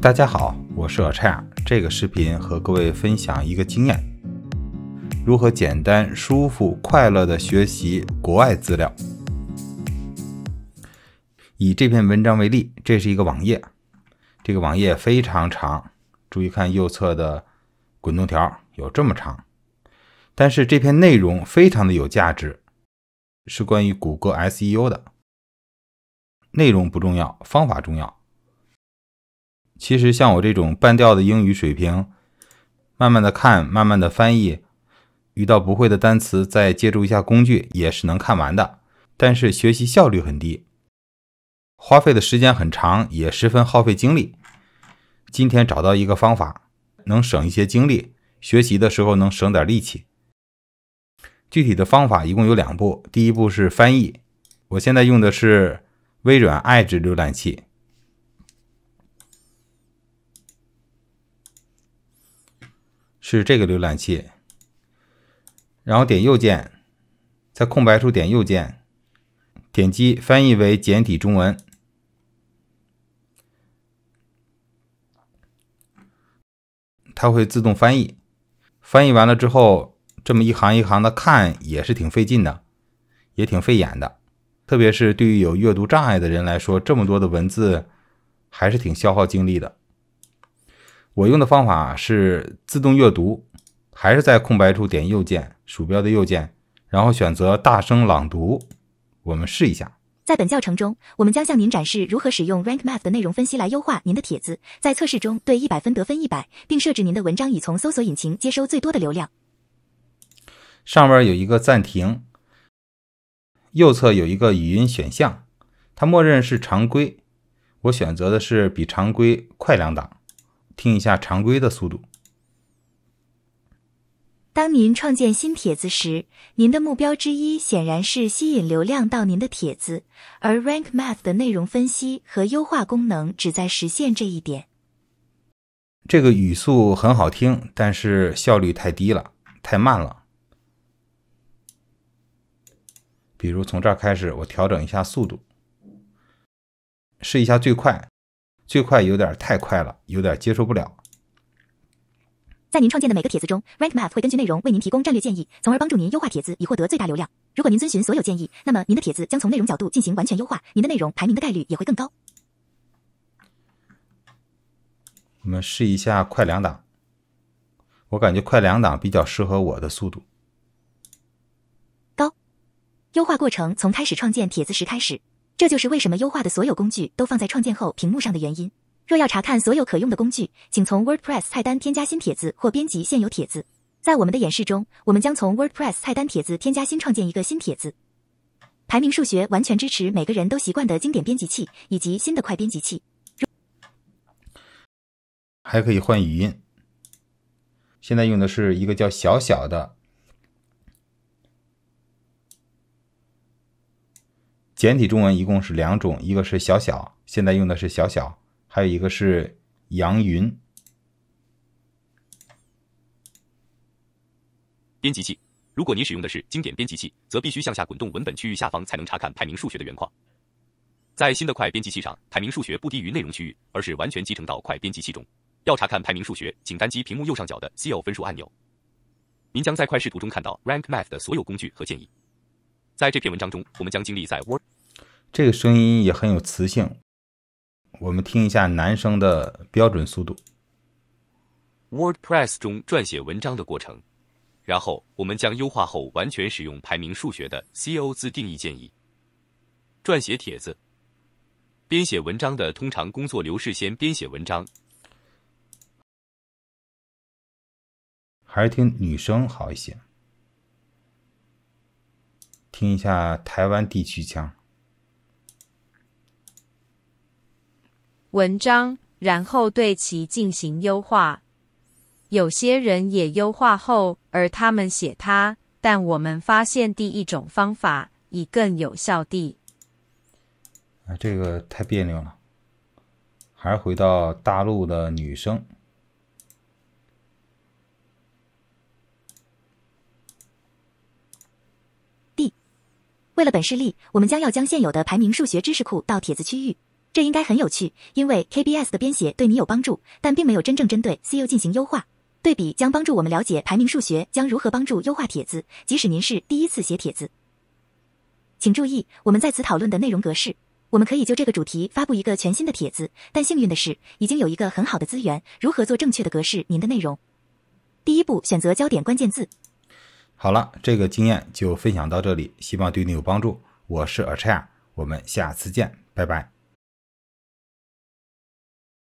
大家好，我是老蔡。这个视频和各位分享一个经验：如何简单、舒服、快乐的学习国外资料。以这篇文章为例，这是一个网页，这个网页非常长。注意看右侧的滚动条，有这么长。但是这篇内容非常的有价值，是关于谷歌 SEO 的。内容不重要，方法重要。其实像我这种半吊的英语水平，慢慢的看，慢慢的翻译，遇到不会的单词再借助一下工具也是能看完的，但是学习效率很低，花费的时间很长，也十分耗费精力。今天找到一个方法，能省一些精力，学习的时候能省点力气。具体的方法一共有两步，第一步是翻译，我现在用的是微软 Edge 浏览器。是这个浏览器，然后点右键，在空白处点右键，点击翻译为简体中文，它会自动翻译。翻译完了之后，这么一行一行的看也是挺费劲的，也挺费眼的，特别是对于有阅读障碍的人来说，这么多的文字还是挺消耗精力的。我用的方法是自动阅读，还是在空白处点右键，鼠标的右键，然后选择大声朗读。我们试一下。在本教程中，我们将向您展示如何使用 Rank Math 的内容分析来优化您的帖子。在测试中，对一百分得分一百，并设置您的文章已从搜索引擎接收最多的流量。上面有一个暂停，右侧有一个语音选项，它默认是常规，我选择的是比常规快两档。听一下常规的速度。当您创建新帖子时，您的目标之一显然是吸引流量到您的帖子，而 Rank Math 的内容分析和优化功能旨在实现这一点。这个语速很好听，但是效率太低了，太慢了。比如从这儿开始，我调整一下速度，试一下最快。最快有点太快了，有点接受不了。在您创建的每个帖子中，Rank Math 会根据内容为您提供战略建议，从而帮助您优化帖子以获得最大流量。如果您遵循所有建议，那么您的帖子将从内容角度进行完全优化，您的内容排名的概率也会更高。我们试一下快两档，我感觉快两档比较适合我的速度。高，优化过程从开始创建帖子时开始。这就是为什么优化的所有工具都放在创建后屏幕上的原因。若要查看所有可用的工具，请从 WordPress 菜单添加新帖子或编辑现有帖子。在我们的演示中，我们将从 WordPress 菜单帖子添加新创建一个新帖子。排名数学完全支持每个人都习惯的经典编辑器以及新的快编辑器，还可以换语音。现在用的是一个叫“小小”的。简体中文一共是两种，一个是小小，现在用的是小小，还有一个是杨云。编辑器，如果您使用的是经典编辑器，则必须向下滚动文本区域下方才能查看排名数学的原况。在新的快编辑器上，排名数学不低于内容区域，而是完全集成到快编辑器中。要查看排名数学，请单击屏幕右上角的 s e a l 分数按钮。您将在快视图中看到 “Rank Math” 的所有工具和建议。在这篇文章中，我们将经历在 Word 这个声音也很有磁性。我们听一下男生的标准速度。WordPress 中撰写文章的过程，然后我们将优化后完全使用排名数学的 c e o 自定义建议撰写帖子。编写文章的通常工作流是先编写文章，还是听女生好一些？听一下台湾地区腔文章，然后对其进行优化。有些人也优化后，而他们写它，但我们发现第一种方法以更有效地。啊，这个太别扭了，还是回到大陆的女生。为了本事例，我们将要将现有的排名数学知识库到帖子区域。这应该很有趣，因为 KBS 的编写对你有帮助，但并没有真正针对 c e o 进行优化。对比将帮助我们了解排名数学将如何帮助优化帖子，即使您是第一次写帖子。请注意，我们在此讨论的内容格式。我们可以就这个主题发布一个全新的帖子，但幸运的是，已经有一个很好的资源，如何做正确的格式您的内容。第一步，选择焦点关键字。好了，这个经验就分享到这里，希望对你有帮助。我是尔彻我们下次见，拜拜。